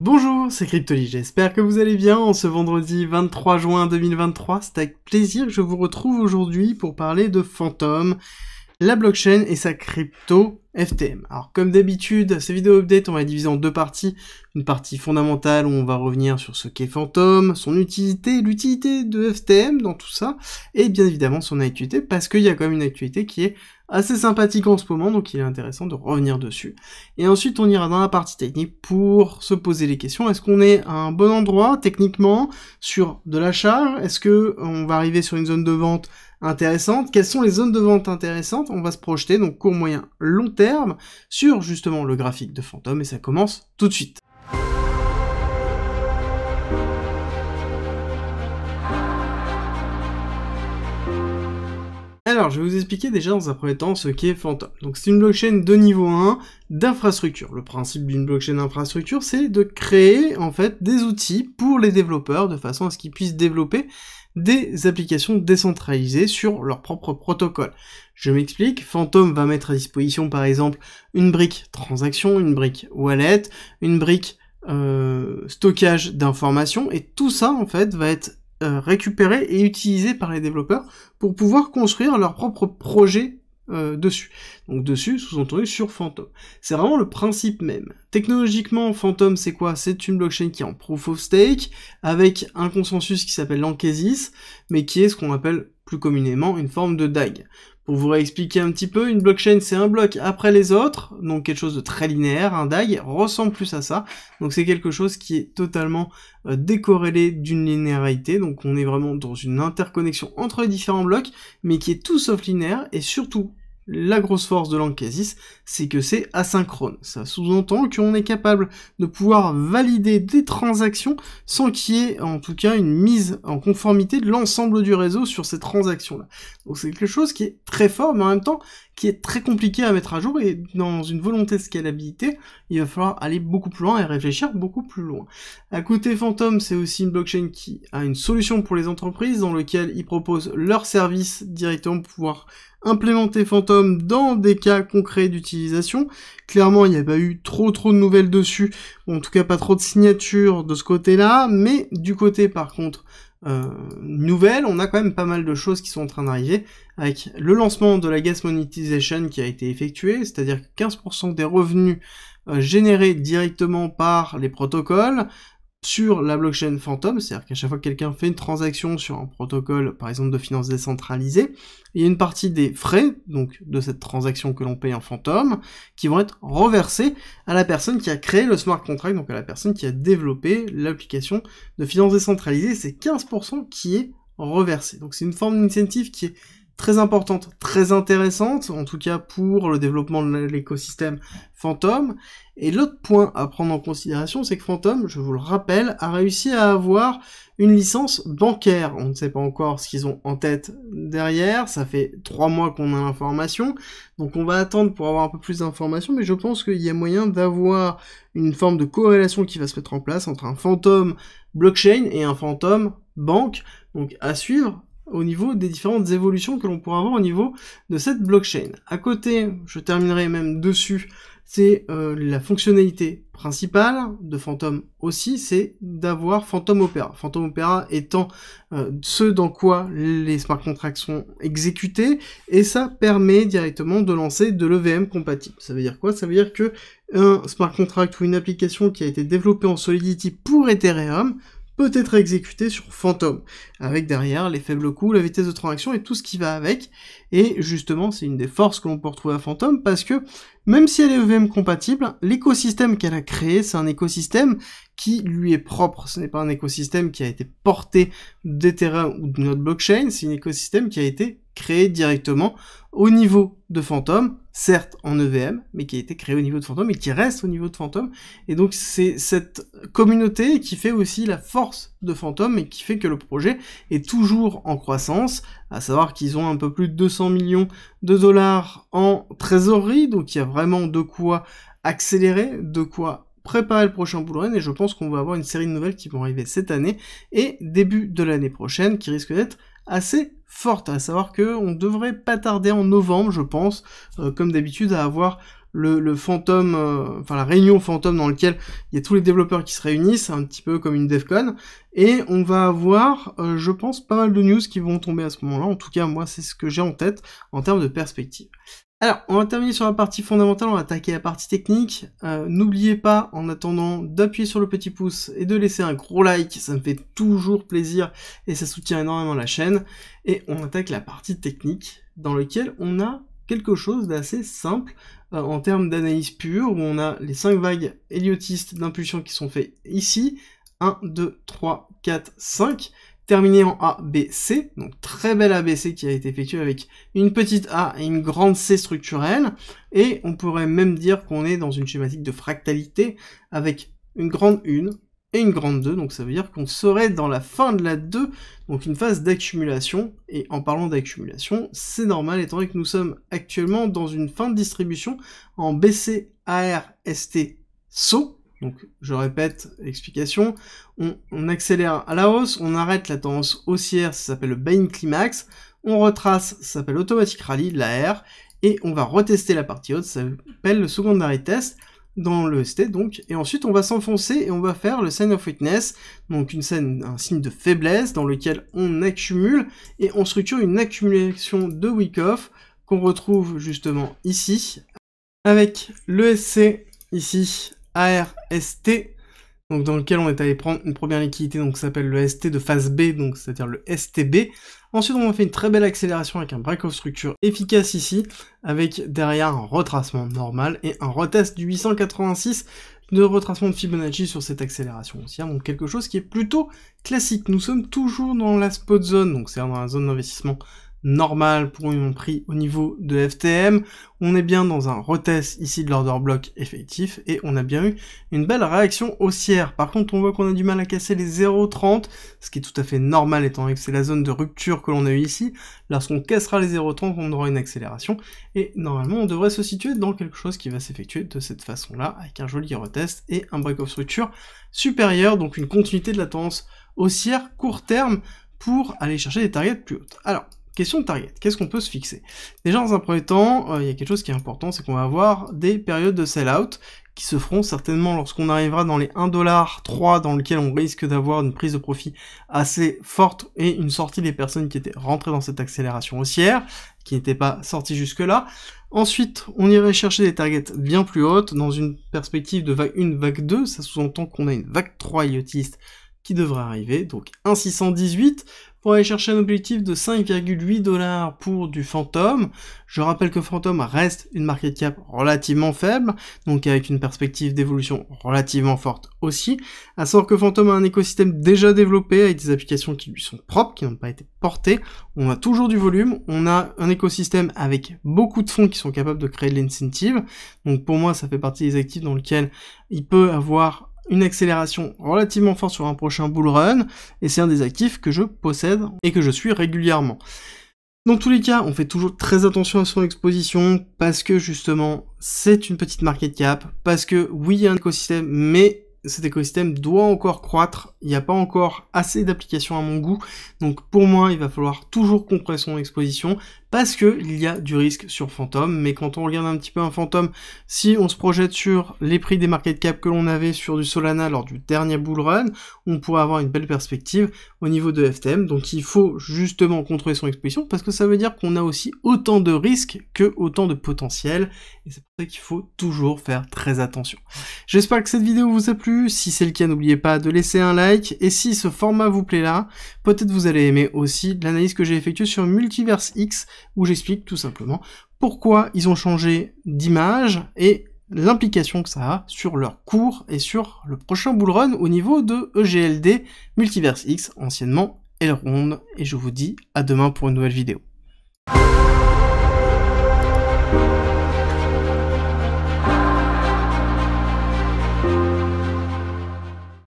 Bonjour, c'est Cryptoly, j'espère que vous allez bien en ce vendredi 23 juin 2023. C'est avec plaisir que je vous retrouve aujourd'hui pour parler de Phantom, la blockchain et sa crypto FTM. Alors comme d'habitude, ces vidéos update, on va les diviser en deux parties. Une partie fondamentale où on va revenir sur ce qu'est Phantom, son utilité, l'utilité de FTM dans tout ça, et bien évidemment son actualité, parce qu'il y a quand même une actualité qui est assez sympathique en ce moment, donc il est intéressant de revenir dessus. Et ensuite, on ira dans la partie technique pour se poser les questions. Est-ce qu'on est à un bon endroit techniquement sur de l'achat, Est-ce que on va arriver sur une zone de vente intéressante Quelles sont les zones de vente intéressantes On va se projeter, donc court, moyen, long terme sur justement le graphique de Phantom et ça commence tout de suite. Alors, je vais vous expliquer déjà dans un premier temps ce qu'est Phantom. Donc, c'est une blockchain de niveau 1 d'infrastructure. Le principe d'une blockchain d'infrastructure, c'est de créer en fait des outils pour les développeurs de façon à ce qu'ils puissent développer des applications décentralisées sur leur propre protocole. Je m'explique, Phantom va mettre à disposition par exemple une brique transaction, une brique wallet, une brique euh, stockage d'informations, et tout ça en fait va être euh, récupéré et utilisé par les développeurs pour pouvoir construire leur propre projet euh, dessus. Donc dessus, sous-entendu sur Phantom. C'est vraiment le principe même. Technologiquement, Phantom, c'est quoi C'est une blockchain qui est en proof of stake, avec un consensus qui s'appelle l'Ankesis, mais qui est ce qu'on appelle plus communément une forme de DAG. Pour vous réexpliquer un petit peu, une blockchain c'est un bloc après les autres, donc quelque chose de très linéaire, un DAG ressemble plus à ça, donc c'est quelque chose qui est totalement euh, décorrélé d'une linéarité, donc on est vraiment dans une interconnexion entre les différents blocs, mais qui est tout sauf linéaire, et surtout la grosse force de l'Ancasis, c'est que c'est asynchrone. Ça sous-entend qu'on est capable de pouvoir valider des transactions sans qu'il y ait en tout cas une mise en conformité de l'ensemble du réseau sur ces transactions-là. Donc c'est quelque chose qui est très fort, mais en même temps qui est très compliqué à mettre à jour et dans une volonté de scalabilité, il va falloir aller beaucoup plus loin et réfléchir beaucoup plus loin. À côté Phantom, c'est aussi une blockchain qui a une solution pour les entreprises dans lequel ils proposent leurs services directement pour pouvoir implémenter Phantom dans des cas concrets d'utilisation. Clairement, il n'y a pas eu trop trop de nouvelles dessus, en tout cas pas trop de signatures de ce côté-là, mais du côté par contre euh, nouvelles, on a quand même pas mal de choses qui sont en train d'arriver, avec le lancement de la gas monetization qui a été effectué, c'est-à-dire que 15% des revenus euh, générés directement par les protocoles sur la blockchain fantôme, c'est-à-dire qu'à chaque fois que quelqu'un fait une transaction sur un protocole, par exemple de finances décentralisée, il y a une partie des frais, donc de cette transaction que l'on paye en fantôme, qui vont être reversés à la personne qui a créé le smart contract, donc à la personne qui a développé l'application de finances décentralisée, c'est 15% qui est reversé. Donc c'est une forme d'incentive qui est très importante, très intéressante, en tout cas pour le développement de l'écosystème Phantom. Et l'autre point à prendre en considération, c'est que Phantom, je vous le rappelle, a réussi à avoir une licence bancaire. On ne sait pas encore ce qu'ils ont en tête derrière, ça fait trois mois qu'on a l'information, donc on va attendre pour avoir un peu plus d'informations, mais je pense qu'il y a moyen d'avoir une forme de corrélation qui va se mettre en place entre un Phantom blockchain et un Phantom banque, donc à suivre au niveau des différentes évolutions que l'on pourra avoir au niveau de cette blockchain. À côté, je terminerai même dessus, c'est euh, la fonctionnalité principale de Phantom aussi, c'est d'avoir Phantom Opera. Phantom Opera étant euh, ce dans quoi les smart contracts sont exécutés, et ça permet directement de lancer de l'EVM compatible. Ça veut dire quoi Ça veut dire que un smart contract ou une application qui a été développée en Solidity pour Ethereum peut être exécuté sur Phantom, avec derrière les faibles coûts, la vitesse de transaction et tout ce qui va avec. Et justement, c'est une des forces que l'on peut retrouver à Phantom, parce que même si elle est EVM compatible, l'écosystème qu'elle a créé, c'est un écosystème qui lui est propre. Ce n'est pas un écosystème qui a été porté terrains ou de notre blockchain, c'est un écosystème qui a été créé directement au niveau de Phantom certes en EVM, mais qui a été créé au niveau de Phantom et qui reste au niveau de Phantom. Et donc c'est cette communauté qui fait aussi la force de Phantom et qui fait que le projet est toujours en croissance, à savoir qu'ils ont un peu plus de 200 millions de dollars en trésorerie, donc il y a vraiment de quoi accélérer, de quoi préparer le prochain Bullrun et je pense qu'on va avoir une série de nouvelles qui vont arriver cette année et début de l'année prochaine qui risque d'être assez forte, à savoir que on devrait pas tarder en novembre, je pense, euh, comme d'habitude, à avoir le, fantôme, euh, enfin la réunion fantôme dans lequel il y a tous les développeurs qui se réunissent, un petit peu comme une DevCon, et on va avoir, euh, je pense, pas mal de news qui vont tomber à ce moment-là, en tout cas moi c'est ce que j'ai en tête en termes de perspective. Alors, on va terminer sur la partie fondamentale, on va attaquer la partie technique. Euh, n'oubliez pas, en attendant, d'appuyer sur le petit pouce et de laisser un gros like, ça me fait toujours plaisir et ça soutient énormément la chaîne. Et on attaque la partie technique, dans laquelle on a quelque chose d'assez simple euh, en termes d'analyse pure, où on a les 5 vagues héliotistes d'impulsion qui sont faites ici, 1, 2, 3, 4, 5, terminé en ABC, donc très belle ABC qui a été effectuée avec une petite A et une grande C structurelle, et on pourrait même dire qu'on est dans une schématique de fractalité avec une grande 1 et une grande 2, donc ça veut dire qu'on serait dans la fin de la 2, donc une phase d'accumulation, et en parlant d'accumulation, c'est normal étant donné que nous sommes actuellement dans une fin de distribution en BC, AR, ST, SO, donc, je répète, l'explication, On, accélère à la hausse, on arrête la tendance haussière, ça s'appelle le Bain climax. On retrace, ça s'appelle automatic rally, la R. Et on va retester la partie haute, ça s'appelle le secondary test dans le ST donc, et ensuite on va s'enfoncer et on va faire le sign of weakness, donc une scène, un signe de faiblesse dans lequel on accumule et on structure une accumulation de week off qu'on retrouve justement ici avec le SC ici ARST, donc dans lequel on est allé prendre une première liquidité, donc s'appelle le ST de phase B, donc c'est-à-dire le STB. Ensuite, on a fait une très belle accélération avec un break of structure efficace ici, avec derrière un retracement normal et un retest du 886 de retracement de Fibonacci sur cette accélération aussi. Hein, donc quelque chose qui est plutôt classique. Nous sommes toujours dans la spot zone, donc c'est-à-dire dans la zone d'investissement normal pour mon prix au niveau de FTM. On est bien dans un retest ici de l'order block effectif et on a bien eu une belle réaction haussière. Par contre, on voit qu'on a du mal à casser les 0,30, ce qui est tout à fait normal étant que c'est la zone de rupture que l'on a eu ici. Lorsqu'on cassera les 0,30, on aura une accélération et normalement on devrait se situer dans quelque chose qui va s'effectuer de cette façon-là avec un joli retest et un break of structure supérieur, donc une continuité de la tendance haussière court terme pour aller chercher des targets plus hautes. Alors, Question de target, qu'est-ce qu'on peut se fixer Déjà, dans un premier temps, euh, il y a quelque chose qui est important, c'est qu'on va avoir des périodes de sell-out qui se feront certainement lorsqu'on arrivera dans les 1,3$ dans lequel on risque d'avoir une prise de profit assez forte et une sortie des personnes qui étaient rentrées dans cette accélération haussière, qui n'étaient pas sorties jusque-là. Ensuite, on irait chercher des targets bien plus hautes dans une perspective de vague 1, vague 2, ça sous-entend qu'on a une vague 3 IoTiste qui devrait arriver, donc 618 pour aller chercher un objectif de 5,8 dollars pour du Phantom. Je rappelle que Phantom reste une market cap relativement faible, donc avec une perspective d'évolution relativement forte aussi. À savoir que Phantom a un écosystème déjà développé avec des applications qui lui sont propres, qui n'ont pas été portées. On a toujours du volume, on a un écosystème avec beaucoup de fonds qui sont capables de créer de l'incentive. Donc pour moi, ça fait partie des actifs dans lesquels il peut avoir une accélération relativement forte sur un prochain bull run, et c'est un des actifs que je possède et que je suis régulièrement. Dans tous les cas, on fait toujours très attention à son exposition parce que justement, c'est une petite market cap, parce que oui, il y a un écosystème, mais cet écosystème doit encore croître il n'y a pas encore assez d'applications à mon goût. Donc pour moi, il va falloir toujours contrôler son exposition parce qu'il y a du risque sur Phantom. Mais quand on regarde un petit peu un Phantom, si on se projette sur les prix des market cap que l'on avait sur du Solana lors du dernier bull run, on pourrait avoir une belle perspective au niveau de FTM. Donc il faut justement contrôler son exposition parce que ça veut dire qu'on a aussi autant de risques que autant de potentiel. Et c'est pour ça qu'il faut toujours faire très attention. J'espère que cette vidéo vous a plu. Si c'est le cas, n'oubliez pas de laisser un like et si ce format vous plaît là, peut-être vous allez aimer aussi l'analyse que j'ai effectuée sur Multiverse X, où j'explique tout simplement pourquoi ils ont changé d'image et l'implication que ça a sur leur cours et sur le prochain bullrun au niveau de EGLD Multiverse X, anciennement Elrond. Et je vous dis à demain pour une nouvelle vidéo.